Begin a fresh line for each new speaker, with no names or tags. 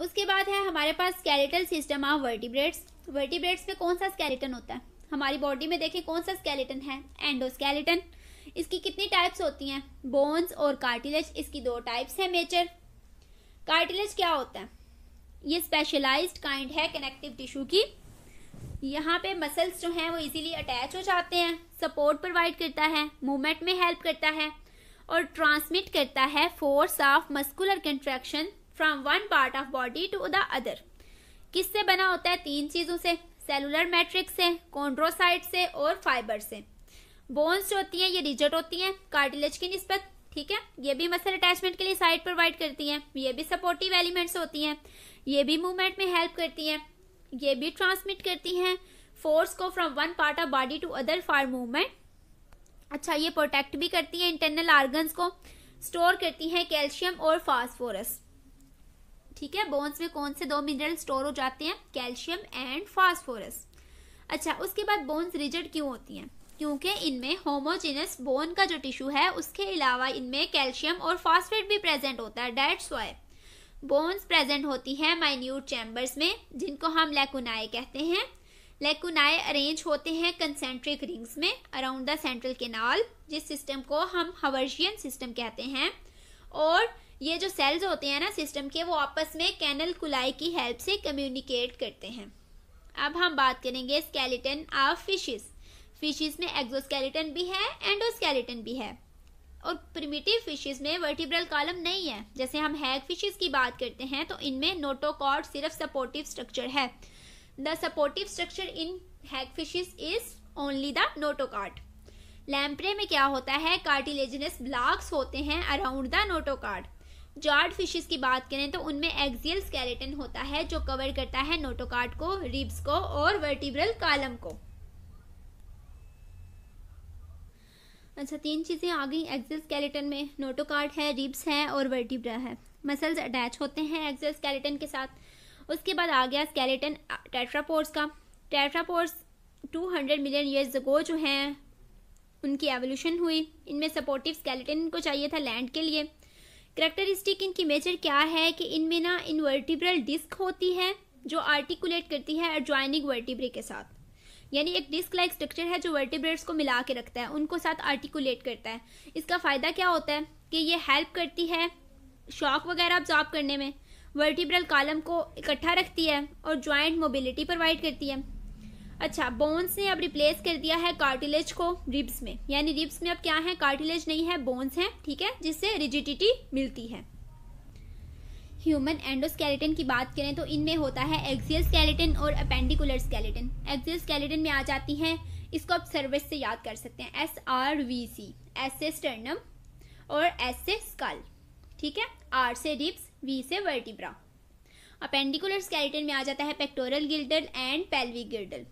उसके बाद है हमारे पास skeletal system of vertebrates vertebrates में कौन सा स्केलेटन होता है हमारी बॉडी में देखें कौन सा स्केलेटन है एंडोस्केलेटन इसकी कितनी टाइप्स होती हैं बोन्स और कार्टिलेज इसकी दो टाइप्स हैं मेजर कार्टिलेज क्या होता है ये स्पेशलाइज्ड काइंड है कनेक्टिव टिश्यू की यहाँ पे मसल्स जो हैं वो इजीली अटैच हो जाते हैं सपोर्ट प्रोवाइड करता है मूवमेंट में हेल्प करता है और ट्रांसमिट करता है force of muscular contraction from one part of body to the other किससे बना होता है तीन चीजों से सेलुलर मैट्रिक्स से कॉन्ड्रोसाइट से और फाइबर से बोन्स जो होती हैं ये रिजट होती हैं कार्टिलेज की निस्बत ठीक है ये भी मसल अटैचमेंट के लिए साइड प्रोवाइड करती हैं ये भी सपोर्टिव एलिमेंट्स होती हैं ये भी मूवमेंट में हेल्प करती हैं ये भी ट्रांसमिट करती हैं फोर्स को from one part of body to other for movement अच्छा ये प्रोटेक्ट भी करती हैं इंटरनल आर्गन्स को स्टोर करती हैं कैल्शियम और फास्फोरस ठीक है बोन्स में कौन से दो मिनरल स्टोर हो जाते हैं कैल्शियम एंड फॉस्फोरस अच्छा उसके बाद बोन्स रिजिड क्यों होती हैं क्योंकि इनमें होमोजेनस बोन का जो टिश्यू है उसके अलावा इनमें कैल्शियम और फॉस्फेट भी प्रेजेंट होता है डेट्स वाई बोन्स प्रेजेंट होती हैं माइन्यूट चैम्बर्स में जिनको हम लेकुनाए कहते हैं लेकुनाए अरेंज होते हैं कंसेंट्रिक रिंग्स में अराउंड द सेंट्रल केनाल जिस सिस्टम को हम हवर्शियन सिस्टम कहते हैं और ये जो सेल्स होते हैं ना सिस्टम के वो आपस में कैनल कुलाई की हेल्प से कम्युनिकेट करते हैं अब हम बात करेंगे स्केलेटन ऑफ फिशेस फिशेस में एक्सोस्केलेटन भी है एंडोस्केलेटन भी है और प्रिमिटिव फिशेस में वर्टिब्रल कॉलम नहीं है जैसे हम हैग फिशेस की बात करते हैं तो इनमें नोटोकॉर्ड सिर्फ सपोर्टिव स्ट्रक्चर है the supportive structure in hag fishes is only the notochord lamprey में क्या होता है कार्टिलेजनस ब्लॉक्स होते हैं around the notochord jawed fishes की बात करें तो उनमें एक्सियल स्केलेटन होता है जो कवर करता है नोटोकार्ड को रिब्स को और वर्टिब्रल कालम को अच्छा तीन चीज़ें आ गई एक्सियल स्केलेटन में नोटोकार्ड है रिब्स है और वर्टिब्रा है मसल्स अटैच होते हैं एक्सियल स्केलेटन के साथ उसके बाद आ गया स्केलेटन टेट्रापोर्स का टेट्रापोर्स 200 मिलियन ईयर्स अगो जो हैं उनकी एवोल्यूशन हुई इनमें सपोर्टिव स्केलेटन को चाहिए था लैंड के लिए करेक्टरिस्टिक इनकी मेजर क्या है कि इनमें ना इनवर्टिब्रल डिस्क होती है जो आर्टिकुलेट करती है एडजॉइनिंग वर्टिब्रे के साथ यानी एक डिस्क लाइक स्ट्रक्चर है जो वर्टिब्रेट्स को मिला के रखता है उनको साथ आर्टिकुलेट करता है इसका फ़ायदा क्या होता है कि ये हेल्प करती है शॉक वगैरह ऑब्जॉर्ब करने में वर्टिब्रल कॉलम को इकट्ठा रखती है और ज्वाइंट मोबिलिटी प्रोवाइड करती है अच्छा बोन्स ने अब रिप्लेस कर दिया है कार्टिलेज को रिब्स में यानी रिब्स में अब क्या है कार्टिलेज नहीं है बोन्स है ठीक है जिससे रिजिडिटी मिलती है ह्यूमन एंडोस्केलेटन की बात करें तो इनमें होता है एक्सियल स्केलेटन और अपेंडिकुलर स्केलेटन एक्सियल स्केलेटन में आ जाती है इसको आप सर्विस से याद कर सकते हैं S R V C S से स्टर्नम और एस से स्कल ठीक है आर से रिप्स वी से वर्टिब्रा अपेंडिकुलर स्केलेटन में आ जाता है पेक्टोरल गिल्डल एंड पेल्विक गिल्डल